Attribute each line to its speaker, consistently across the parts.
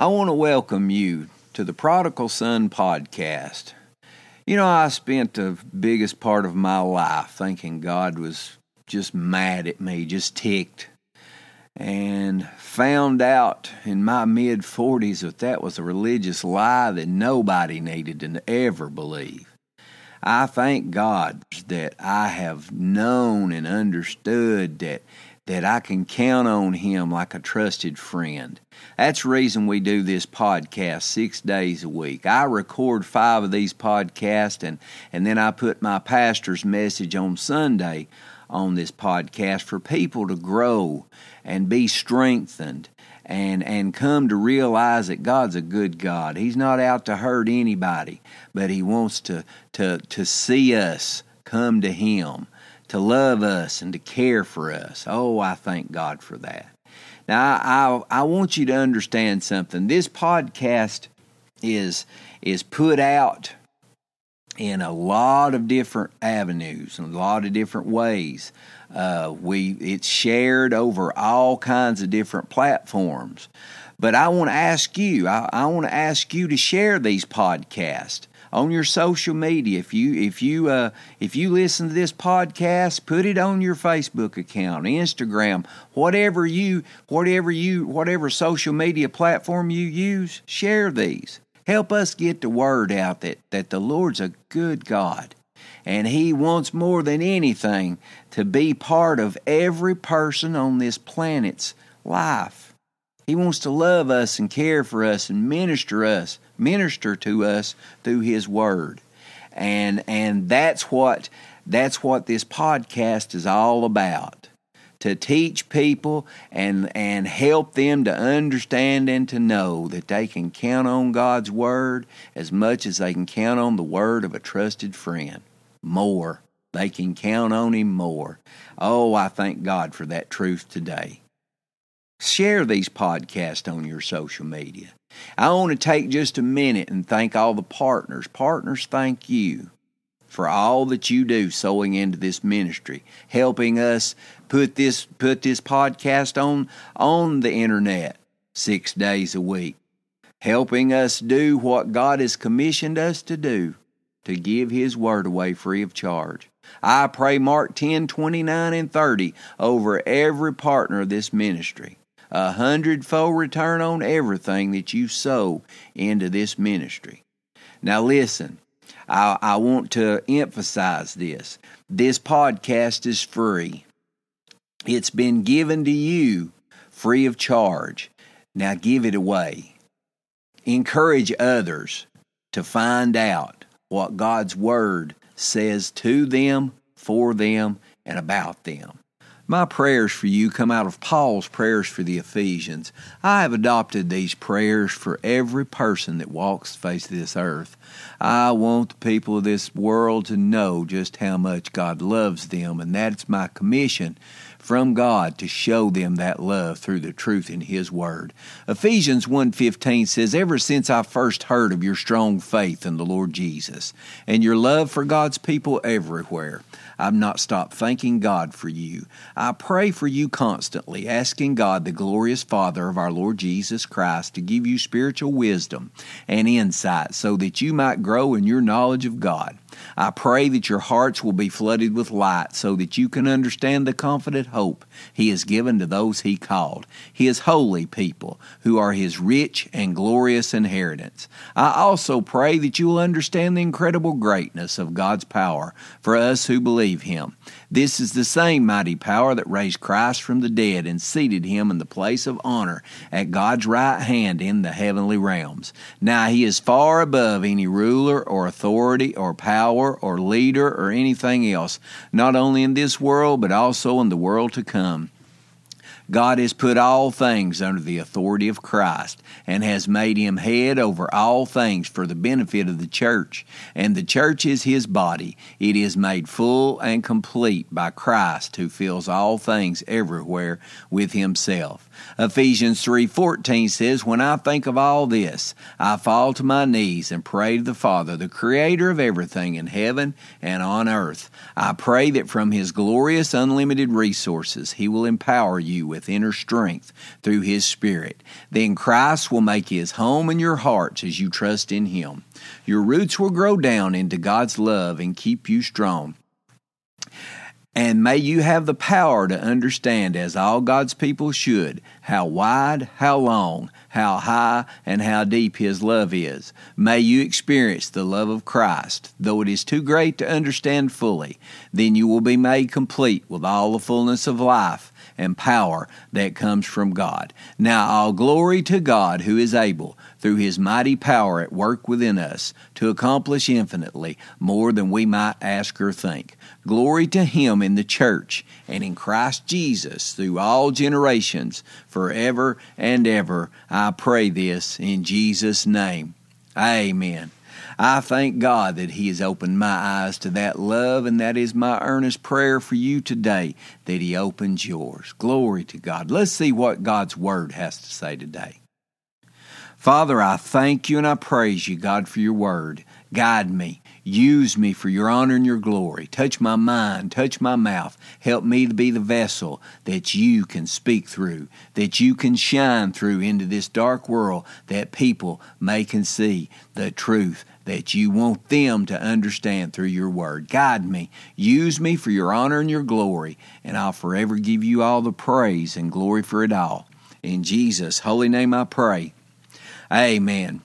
Speaker 1: I want to welcome you to the Prodigal Son podcast. You know, I spent the biggest part of my life thinking God was just mad at me, just ticked, and found out in my mid 40s that that was a religious lie that nobody needed to ever believe. I thank God that I have known and understood that that I can count on him like a trusted friend. That's the reason we do this podcast six days a week. I record five of these podcasts and, and then I put my pastor's message on Sunday on this podcast for people to grow and be strengthened and and come to realize that God's a good God. He's not out to hurt anybody, but he wants to to to see us come to him to love us and to care for us. Oh, I thank God for that. Now, I, I, I want you to understand something. This podcast is is put out in a lot of different avenues and a lot of different ways. Uh, we it's shared over all kinds of different platforms. But I want to ask you, I, I want to ask you to share these podcasts on your social media. If you if you uh, if you listen to this podcast, put it on your Facebook account, Instagram, whatever you whatever you whatever social media platform you use. Share these. Help us get the word out that that the Lord's a good God. And he wants more than anything to be part of every person on this planet's life. He wants to love us and care for us and minister us minister to us through His Word, and and that's what that's what this podcast is all about to teach people and and help them to understand and to know that they can count on God's word as much as they can count on the word of a trusted friend more they can count on him more oh i thank god for that truth today share these podcasts on your social media I want to take just a minute and thank all the partners. Partners, thank you for all that you do sowing into this ministry, helping us put this put this podcast on on the internet 6 days a week, helping us do what God has commissioned us to do, to give his word away free of charge. I pray Mark ten twenty nine and 30 over every partner of this ministry a hundredfold return on everything that you sow into this ministry. Now, listen, I, I want to emphasize this. This podcast is free, it's been given to you free of charge. Now, give it away. Encourage others to find out what God's Word says to them, for them, and about them. My prayers for you come out of Paul's prayers for the Ephesians. I have adopted these prayers for every person that walks the face of this earth. I want the people of this world to know just how much God loves them, and that's my commission from God to show them that love through the truth in his word. Ephesians 1:15 says, "Ever since I first heard of your strong faith in the Lord Jesus and your love for God's people everywhere, I've not stopped thanking God for you. I pray for you constantly, asking God, the glorious Father of our Lord Jesus Christ, to give you spiritual wisdom and insight so that you might grow in your knowledge of God." I pray that your hearts will be flooded with light so that you can understand the confident hope He has given to those He called, His holy people, who are His rich and glorious inheritance. I also pray that you will understand the incredible greatness of God's power for us who believe Him. This is the same mighty power that raised Christ from the dead and seated him in the place of honor at God's right hand in the heavenly realms. Now he is far above any ruler or authority or power or leader or anything else, not only in this world, but also in the world to come. God has put all things under the authority of Christ and has made him head over all things for the benefit of the church. And the church is his body. It is made full and complete by Christ who fills all things everywhere with himself. Ephesians 3:14 says, "When I think of all this, I fall to my knees and pray to the Father, the creator of everything in heaven and on earth. I pray that from his glorious unlimited resources, he will empower you with with inner strength through His Spirit. Then Christ will make His home in your hearts as you trust in Him. Your roots will grow down into God's love and keep you strong. And may you have the power to understand, as all God's people should, how wide, how long, how high, and how deep His love is. May you experience the love of Christ, though it is too great to understand fully. Then you will be made complete with all the fullness of life and power that comes from God. Now, all glory to God who is able, through his mighty power at work within us, to accomplish infinitely more than we might ask or think. Glory to him in the church and in Christ Jesus through all generations, forever and ever. I pray this in Jesus' name. Amen. I thank God that He has opened my eyes to that love, and that is my earnest prayer for you today that He opens yours. Glory to God. Let's see what God's Word has to say today. Father, I thank you and I praise you, God, for your Word. Guide me. Use me for your honor and your glory. Touch my mind, touch my mouth. Help me to be the vessel that you can speak through, that you can shine through into this dark world, that people may can see the truth that you want them to understand through your word. Guide me. Use me for your honor and your glory, and I'll forever give you all the praise and glory for it all. In Jesus' holy name I pray. Amen.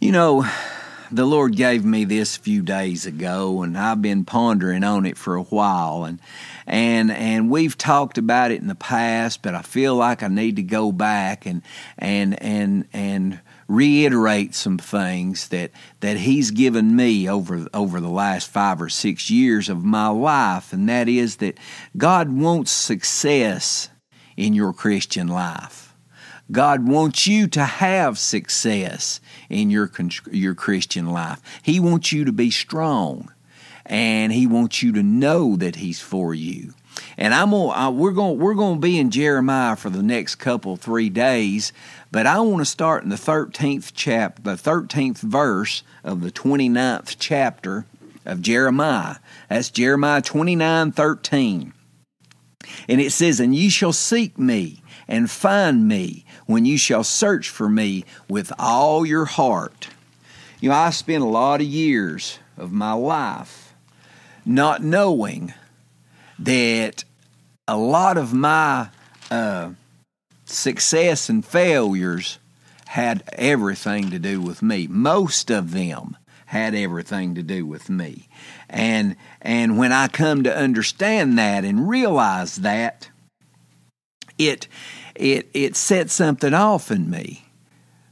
Speaker 1: You know, the Lord gave me this a few days ago, and I've been pondering on it for a while, and and and we've talked about it in the past, but I feel like I need to go back and and and and reiterate some things that that he's given me over over the last 5 or 6 years of my life and that is that God wants success in your Christian life. God wants you to have success in your your Christian life. He wants you to be strong and he wants you to know that he's for you. And I'm gonna, I, we are going we're gonna be in Jeremiah for the next couple three days. But I want to start in the 13th chapter, the 13th verse of the 29th chapter of Jeremiah. That's Jeremiah 29 13. And it says, And ye shall seek me and find me when you shall search for me with all your heart. You know, I spent a lot of years of my life not knowing that a lot of my uh, success and failures had everything to do with me. Most of them had everything to do with me. And and when I come to understand that and realize that it it it sets something off in me.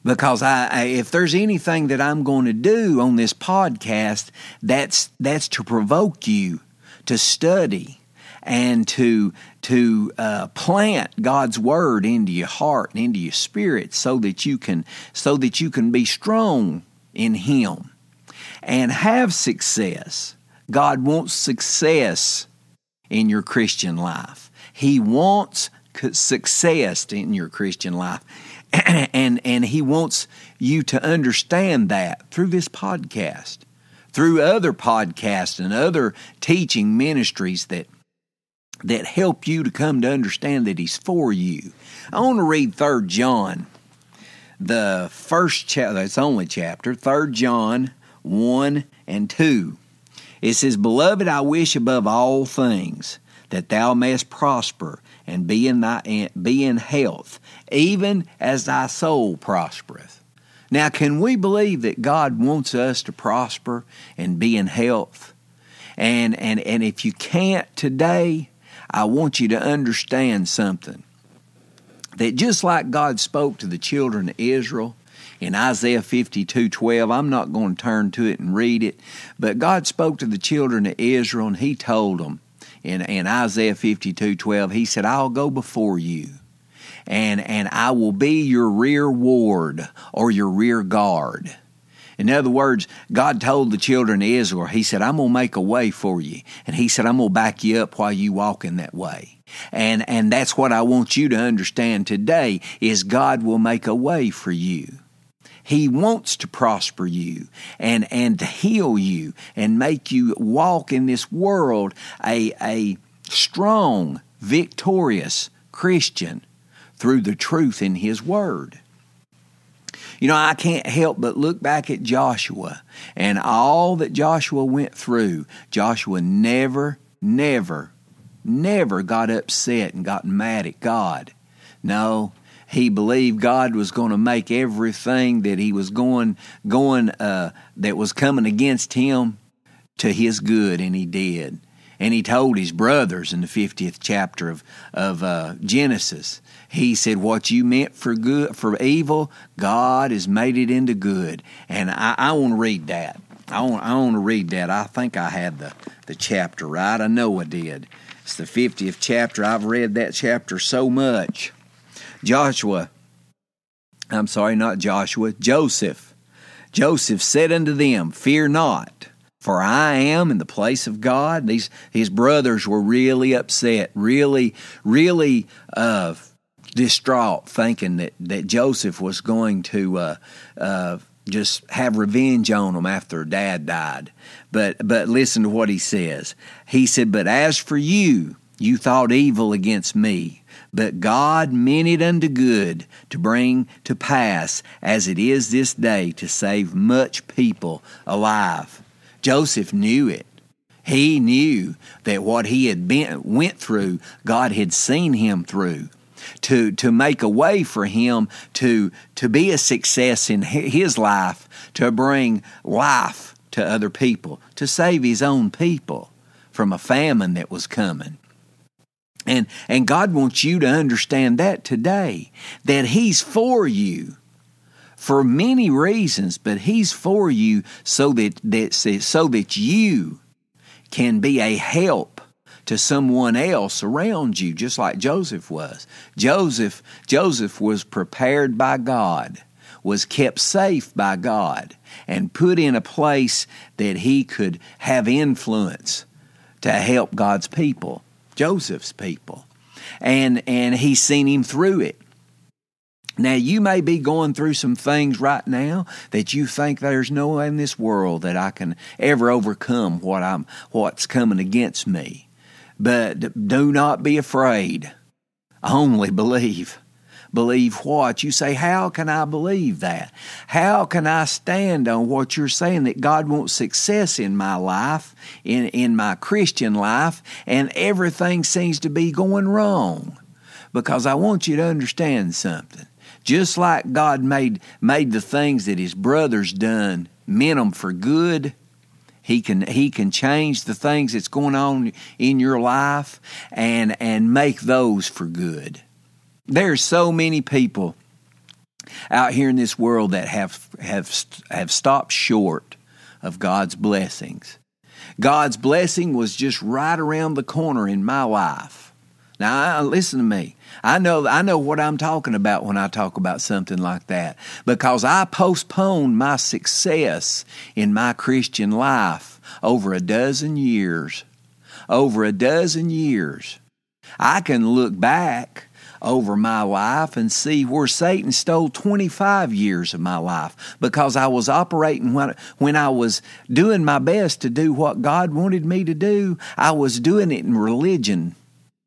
Speaker 1: Because I, I if there's anything that I'm going to do on this podcast, that's that's to provoke you to study and to to uh, plant God's word into your heart and into your spirit so that you can so that you can be strong in him and have success. God wants success in your Christian life. He wants success in your Christian life. and and he wants you to understand that through this podcast, through other podcasts and other teaching ministries that that help you to come to understand that He's for you. I want to read Third John, the first chapter, It's only chapter, Third John 1 and 2. It says, Beloved, I wish above all things that thou mayest prosper and be in, thy, be in health, even as thy soul prospereth. Now, can we believe that God wants us to prosper and be in health? And, and, and if you can't today, I want you to understand something that just like God spoke to the children of Israel in Isaiah 52 12, I'm not going to turn to it and read it, but God spoke to the children of Israel and He told them in, in Isaiah 52 12, He said, I'll go before you. And, and I will be your rear ward or your rear guard. In other words, God told the children of Israel, He said, I'm going to make a way for you. And He said, I'm going to back you up while you walk in that way. And, and that's what I want you to understand today is God will make a way for you. He wants to prosper you and, and to heal you and make you walk in this world a, a strong, victorious Christian through the truth in His Word. You know, I can't help but look back at Joshua and all that Joshua went through. Joshua never, never, never got upset and got mad at God. No, he believed God was going to make everything that he was going going uh, that was coming against him to his good, and he did and he told his brothers in the 50th chapter of, of uh, Genesis. He said, What you meant for good for evil, God has made it into good. And I, I want to read that. I want, I want to read that. I think I had the, the chapter right. I know I did. It's the 50th chapter. I've read that chapter so much. Joshua, I'm sorry, not Joshua, Joseph. Joseph said unto them, Fear not for I am in the place of God. These his brothers were really upset, really, really uh, distraught, thinking that that Joseph was going to uh, uh, just have revenge on them after Dad died. But but listen to what he says. He said, "But as for you, you thought evil against me." But God meant it unto good to bring to pass as it is this day to save much people alive. Joseph knew it. He knew that what he had been, went through, God had seen him through to, to make a way for him to, to be a success in his life, to bring life to other people, to save his own people from a famine that was coming. And, and God wants you to understand that today, that He's for you for many reasons, but He's for you so that, that so that you can be a help to someone else around you, just like Joseph was. Joseph Joseph was prepared by God, was kept safe by God, and put in a place that he could have influence to help God's people, Joseph's people. And and he's seen him through it. Now, you may be going through some things right now that you think there's no way in this world that I can ever overcome what I'm, what's coming against me. But do not be afraid. Only believe. Believe what? You say, How can I believe that? How can I stand on what you're saying that God wants success in my life, in, in my Christian life, and everything seems to be going wrong? Because I want you to understand something just like God made, made the things that his brothers done, meant them for good, he can he can change the things that's going on in your life and and make those for good. There's so many people out here in this world that have have have stopped short of God's blessings. God's blessing was just right around the corner in my life. Now, listen to me. I know, I know what I'm talking about when I talk about something like that because I postponed my success in my Christian life over a dozen years. Over a dozen years. I can look back over my life and see where Satan stole 25 years of my life because I was operating when, when I was doing my best to do what God wanted me to do. I was doing it in religion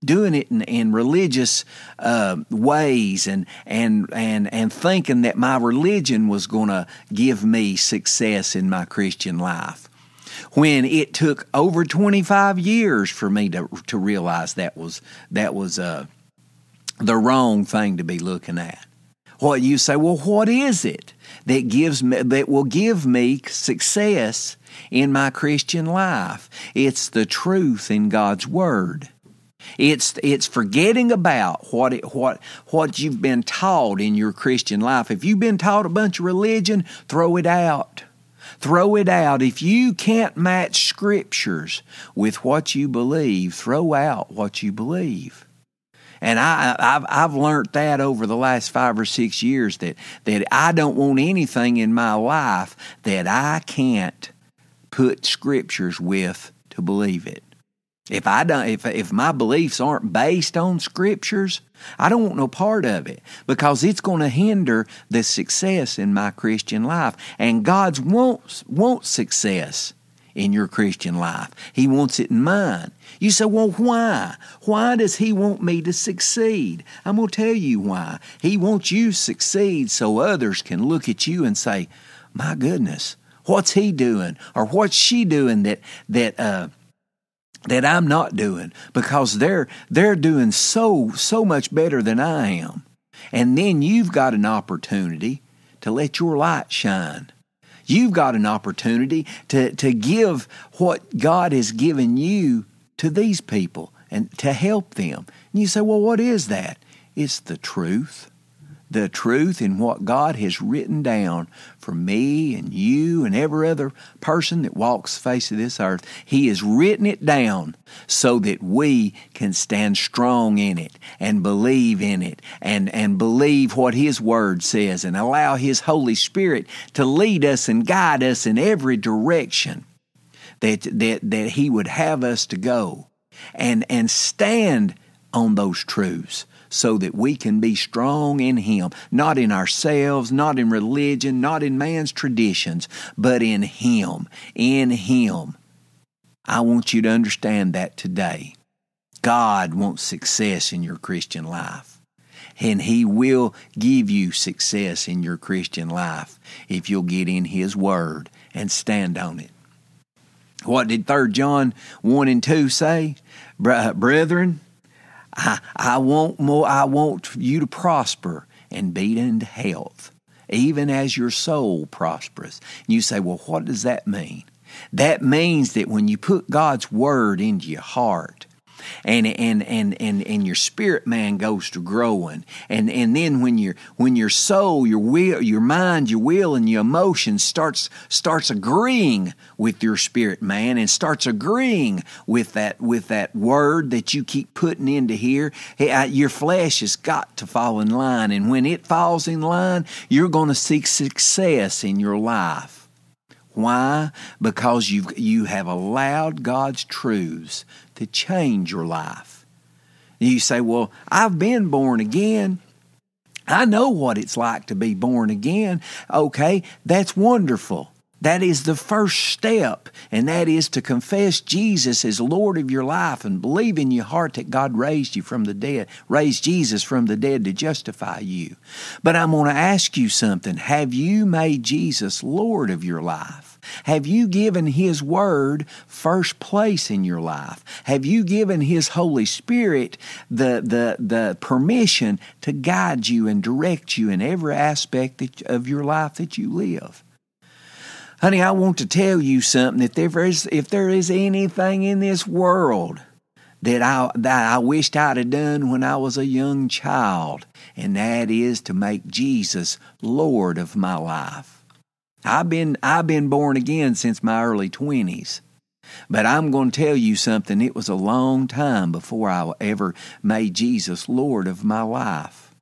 Speaker 1: doing it in, in religious uh, ways and and and and thinking that my religion was going to give me success in my Christian life when it took over 25 years for me to to realize that was that was uh, the wrong thing to be looking at what well, you say well what is it that gives me that will give me success in my Christian life it's the truth in God's word it's it's forgetting about what it, what what you've been taught in your Christian life. If you've been taught a bunch of religion, throw it out. Throw it out. If you can't match scriptures with what you believe, throw out what you believe. And I, I've, I've learned that over the last five or six years that, that I don't want anything in my life that I can't put scriptures with to believe it. If I don't, if, if my beliefs aren't based on scriptures, I don't want no part of it because it's going to hinder the success in my Christian life. And God's wants wants success in your Christian life. He wants it in mine. You say, well, why? Why does he want me to succeed? I'm going to tell you why. He wants you succeed so others can look at you and say, my goodness, what's he doing or what's she doing that that uh, that I'm not doing because they're they're doing so so much better than I am. And then you've got an opportunity to let your light shine. You've got an opportunity to, to give what God has given you to these people and to help them. And you say, well, what is that? It's the truth the truth in what God has written down for me and you and every other person that walks the face of this earth. He has written it down so that we can stand strong in it and believe in it and, and believe what His Word says and allow His Holy Spirit to lead us and guide us in every direction that, that, that He would have us to go and, and stand on those truths so that we can be strong in Him, not in ourselves, not in religion, not in man's traditions, but in Him. In Him. I want you to understand that today. God wants success in your Christian life. And He will give you success in your Christian life if you'll get in His Word and stand on it. What did 3 John 1 and 2 say? Brethren, I, I want more. I want you to prosper and be in health, even as your soul prospers. And you say, well, what does that mean? That means that when you put God's word into your heart, and and and and and your spirit man goes to growing and and then when your when your soul your will your mind your will and your emotions starts starts agreeing with your spirit man and starts agreeing with that with that word that you keep putting into here your flesh has got to fall in line and when it falls in line you're going to seek success in your life why? Because you you have allowed God's truths to change your life. And you say, Well, I've been born again. I know what it's like to be born again. Okay, that's wonderful. That is the first step, and that is to confess Jesus as Lord of your life and believe in your heart that God raised you from the dead, raised Jesus from the dead to justify you. But I'm going to ask you something. Have you made Jesus Lord of your life? Have you given His Word first place in your life? Have you given His Holy Spirit the, the, the permission to guide you and direct you in every aspect that, of your life that you live? Honey, I want to tell you something. If there is, if there is anything in this world that I, that I wished I'd have done when I was a young child, and that is to make Jesus Lord of my life. I've been I've been born again since my early 20s. But I'm going to tell you something it was a long time before I ever made Jesus Lord of my life.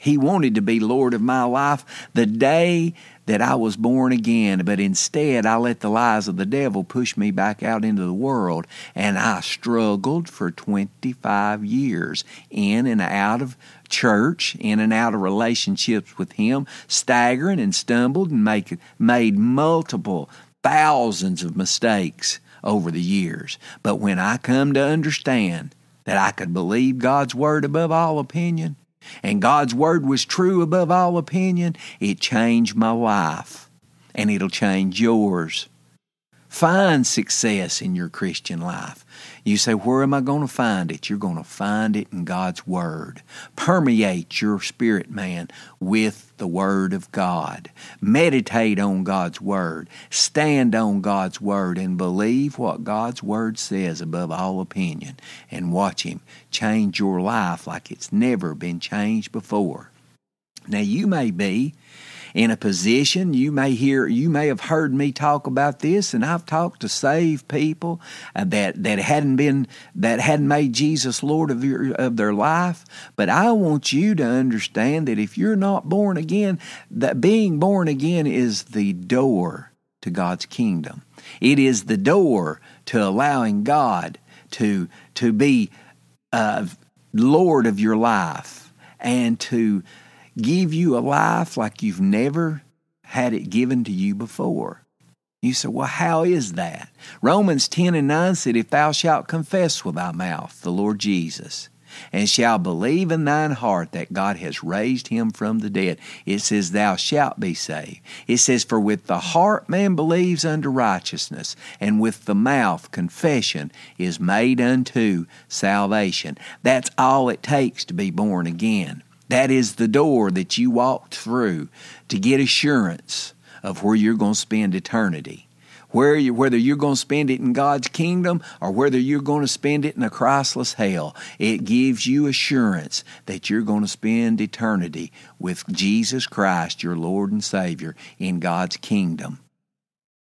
Speaker 1: He wanted to be Lord of my life the day that I was born again, but instead I let the lies of the devil push me back out into the world, and I struggled for 25 years in and out of church, in and out of relationships with him, staggering and stumbled and make, made multiple thousands of mistakes over the years. But when I come to understand that I could believe God's word above all opinion, and God's word was true above all opinion, it changed my life and it'll change yours. Find success in your Christian life. You say, Where am I going to find it? You're going to find it in God's Word. Permeate your spirit, man, with the Word of God. Meditate on God's Word. Stand on God's Word and believe what God's Word says above all opinion. And watch Him change your life like it's never been changed before. Now, you may be in a position. You may hear, you may have heard me talk about this, and I've talked to saved people uh, that that hadn't been that hadn't made Jesus Lord of your of their life. But I want you to understand that if you're not born again, that being born again is the door to God's kingdom. It is the door to allowing God to to be uh, Lord of your life and to give you a life like you've never had it given to you before. You say, Well, how is that? Romans 10 and 9 said, If thou shalt confess with thy mouth the Lord Jesus, and shalt believe in thine heart that God has raised him from the dead, it says, Thou shalt be saved. It says, For with the heart man believes unto righteousness, and with the mouth confession is made unto salvation. That's all it takes to be born again. That is the door that you walked through to get assurance of where you're going to spend eternity. Where you, whether you're going to spend it in God's kingdom or whether you're going to spend it in a Christless hell, it gives you assurance that you're going to spend eternity with Jesus Christ, your Lord and Savior, in God's kingdom,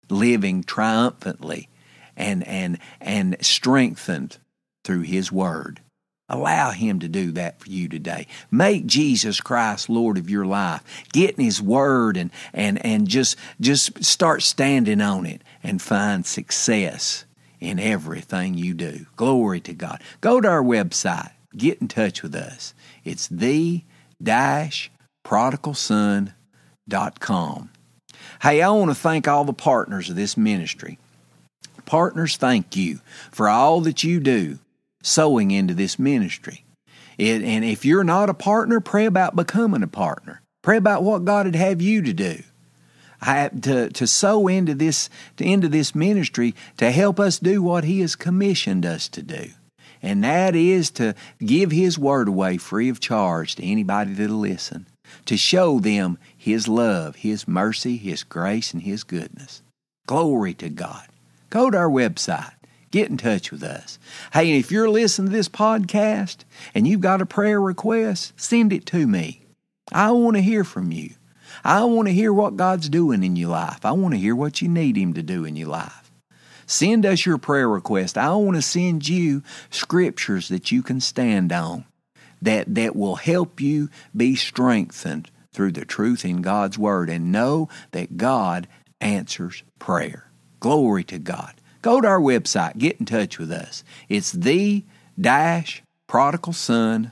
Speaker 1: living triumphantly and, and, and strengthened through His Word. Allow Him to do that for you today. Make Jesus Christ Lord of your life. Get in His Word and, and, and just, just start standing on it and find success in everything you do. Glory to God. Go to our website. Get in touch with us. It's the dash prodigalson.com. Hey, I want to thank all the partners of this ministry. Partners, thank you for all that you do sowing into this ministry. It, and if you're not a partner, pray about becoming a partner. Pray about what God would have you to do. I, to, to sow into this to into this ministry to help us do what He has commissioned us to do, and that is to give His word away free of charge to anybody that'll listen, to show them His love, His mercy, His grace, and His goodness. Glory to God. Go to our website Get in touch with us. Hey, and if you're listening to this podcast and you've got a prayer request, send it to me. I want to hear from you. I want to hear what God's doing in your life. I want to hear what you need Him to do in your life. Send us your prayer request. I want to send you scriptures that you can stand on that, that will help you be strengthened through the truth in God's Word and know that God answers prayer. Glory to God go to our website, get in touch with us. It's the prodigalson.com.